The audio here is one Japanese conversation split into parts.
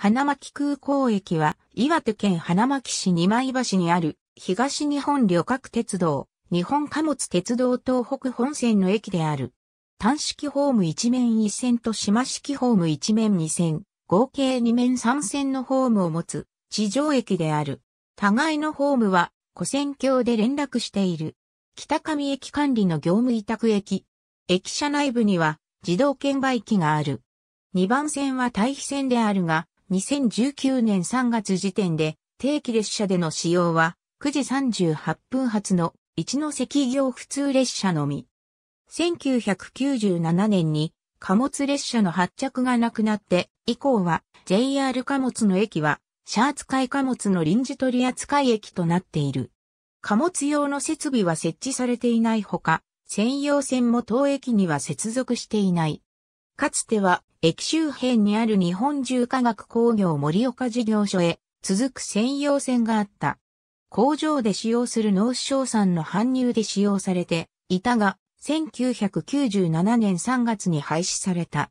花巻空港駅は岩手県花巻市二枚橋にある東日本旅客鉄道、日本貨物鉄道東北本線の駅である。単式ホーム一面一線と島式ホーム一面二線、合計二面三線のホームを持つ地上駅である。互いのホームは古線橋で連絡している。北上駅管理の業務委託駅。駅舎内部には自動券売機がある。二番線は対比線であるが、2019年3月時点で、定期列車での使用は、9時38分発の一ノ関行普通列車のみ。1997年に貨物列車の発着がなくなって以降は JR 貨物の駅はシャーツ海貨物の臨時取扱駅となっている。貨物用の設備は設置されていないほか、専用線も当駅には接続していない。かつては、駅周辺にある日本重化学工業盛岡事業所へ続く専用線があった。工場で使用する農商産の搬入で使用されていたが、1997年3月に廃止された。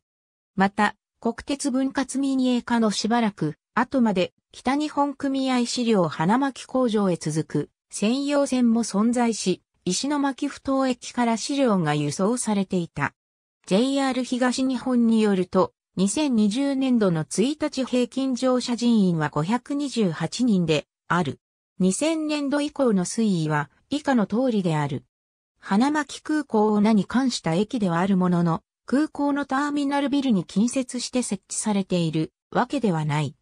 また、国鉄分割民営化のしばらく後まで北日本組合資料花巻工場へ続く専用線も存在し、石巻不当駅から資料が輸送されていた。JR 東日本によると、2020年度の1日平均乗車人員は528人である。2000年度以降の推移は以下の通りである。花巻空港を名に関した駅ではあるものの、空港のターミナルビルに近接して設置されているわけではない。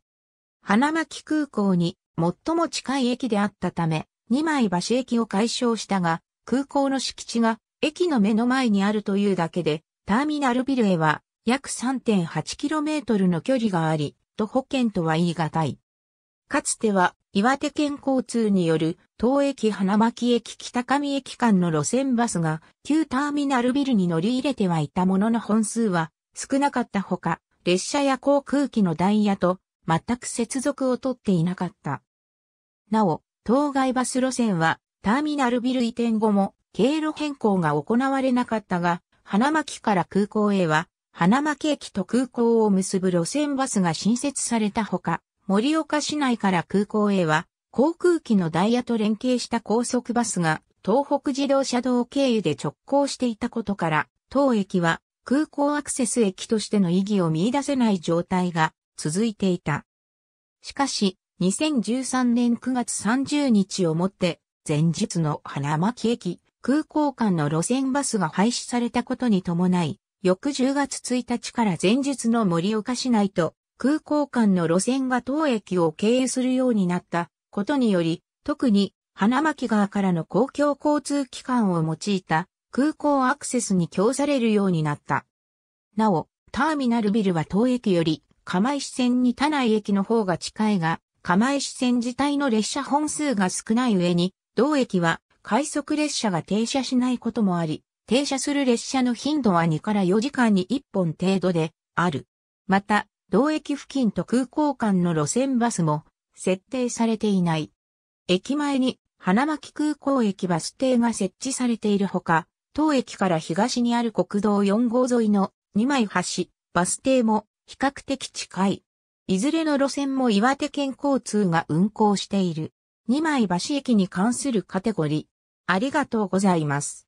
花巻空港に最も近い駅であったため、2枚橋駅を解消したが、空港の敷地が駅の目の前にあるというだけで、ターミナルビルへは約 3.8km の距離があり、徒歩圏とは言い難い。かつては岩手県交通による東駅花巻駅北上駅間の路線バスが旧ターミナルビルに乗り入れてはいたものの本数は少なかったほか、列車や航空機のダイヤと全く接続を取っていなかった。なお、当該バス路線はターミナルビル移転後も経路変更が行われなかったが、花巻から空港へは、花巻駅と空港を結ぶ路線バスが新設されたほか、盛岡市内から空港へは、航空機のダイヤと連携した高速バスが、東北自動車道経由で直行していたことから、当駅は空港アクセス駅としての意義を見出せない状態が続いていた。しかし、2013年9月30日をもって、前日の花巻駅空港間の路線バスが廃止されたことに伴い、翌10月1日から前日の盛岡市内と空港間の路線が当駅を経由するようになったことにより、特に花巻川からの公共交通機関を用いた空港アクセスに供されるようになった。なお、ターミナルビルは当駅より釜石線に田内駅の方が近いが、釜石線自体の列車本数が少ない上に、同駅は快速列車が停車しないこともあり、停車する列車の頻度は2から4時間に1本程度である。また、同駅付近と空港間の路線バスも設定されていない。駅前に花巻空港駅バス停が設置されているほか、当駅から東にある国道4号沿いの2枚橋、バス停も比較的近い。いずれの路線も岩手県交通が運行している。2枚橋駅に関するカテゴリありがとうございます。